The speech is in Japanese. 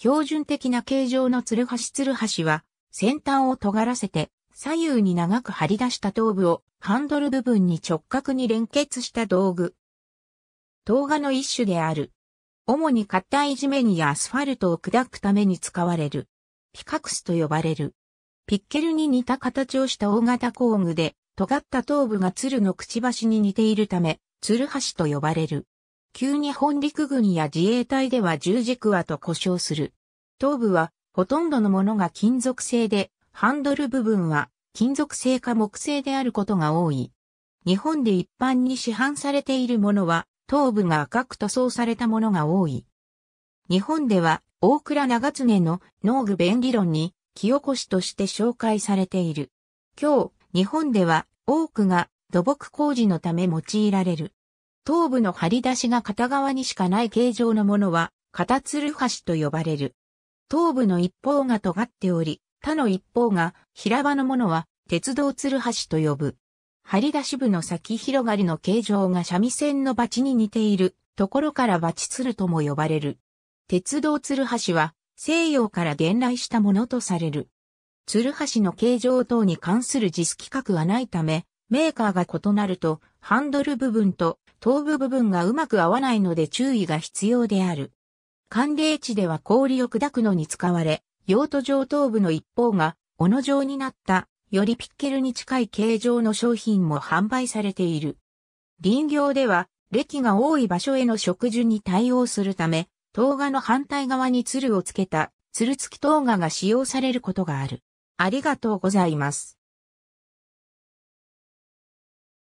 標準的な形状のツルハシツルハシは、先端を尖らせて、左右に長く張り出した頭部をハンドル部分に直角に連結した道具。動画の一種である。主に硬い地面やアスファルトを砕くために使われる。ピカクスと呼ばれる。ピッケルに似た形をした大型工具で、尖った頭部が鶴のくちばしに似ているため、鶴橋と呼ばれる。旧日本陸軍や自衛隊では十字クワと呼称する。頭部はほとんどのものが金属製で、ハンドル部分は金属製か木製であることが多い。日本で一般に市販されているものは、頭部が赤く塗装されたものが多い。日本では、大倉長常の農具弁理論に、木起こしとして紹介されている。今日、日本では多くが土木工事のため用いられる。頭部の張り出しが片側にしかない形状のものは、片ルハ橋と呼ばれる。頭部の一方が尖っており、他の一方が平場のものは鉄道ルハ橋と呼ぶ。張り出し部の先広がりの形状が三味線のバチに似ているところからバチツルとも呼ばれる。鉄道ルハ橋は西洋から伝来したものとされる。ルハ橋の形状等に関する実規格はないため、メーカーが異なるとハンドル部分と頭部部分がうまく合わないので注意が必要である。寒冷地では氷を砕くのに使われ、用途上頭部の一方が、おの状になった、よりピッケルに近い形状の商品も販売されている。林業では、歴が多い場所への植樹に対応するため、動画の反対側に鶴をつけた、鶴付き動画が使用されることがある。ありがとうございます。